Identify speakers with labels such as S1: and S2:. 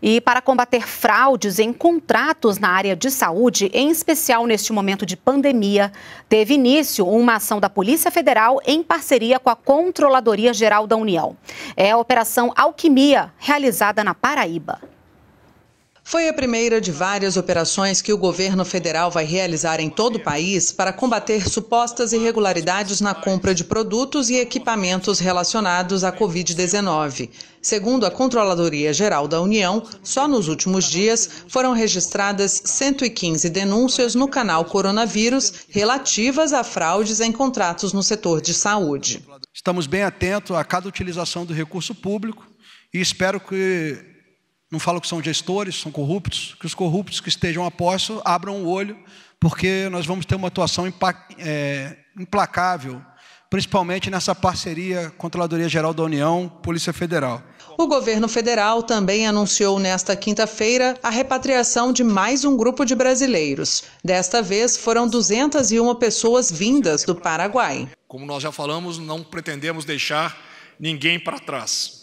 S1: e para combater fraudes em contratos na área de saúde, em especial neste momento de pandemia, teve início uma ação da Polícia Federal em parceria com a Controladoria Geral da União. É a Operação Alquimia, realizada na Paraíba.
S2: Foi a primeira de várias operações que o governo federal vai realizar em todo o país para combater supostas irregularidades na compra de produtos e equipamentos relacionados à Covid-19. Segundo a Controladoria Geral da União, só nos últimos dias foram registradas 115 denúncias no canal Coronavírus relativas a fraudes em contratos no setor de saúde. Estamos bem atentos a cada utilização do recurso público e espero que
S3: não falo que são gestores, são corruptos. Que os corruptos que estejam a posto abram o olho, porque nós vamos ter uma atuação é, implacável, principalmente nessa parceria Controladoria Geral da União, Polícia Federal.
S2: O governo federal também anunciou nesta quinta-feira a repatriação de mais um grupo de brasileiros. Desta vez foram 201 pessoas vindas do Paraguai.
S3: Como nós já falamos, não pretendemos deixar ninguém para trás.